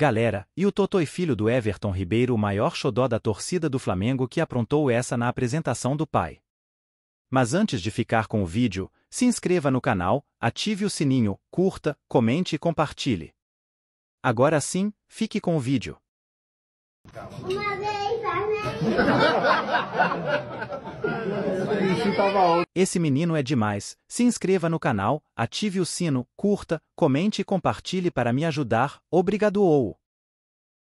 Galera, e o Totói filho do Everton Ribeiro o maior xodó da torcida do Flamengo que aprontou essa na apresentação do pai. Mas antes de ficar com o vídeo, se inscreva no canal, ative o sininho, curta, comente e compartilhe. Agora sim, fique com o vídeo. Uma vez, né? Esse menino é demais. Se inscreva no canal, ative o sino, curta, comente e compartilhe para me ajudar. Obrigado! ou.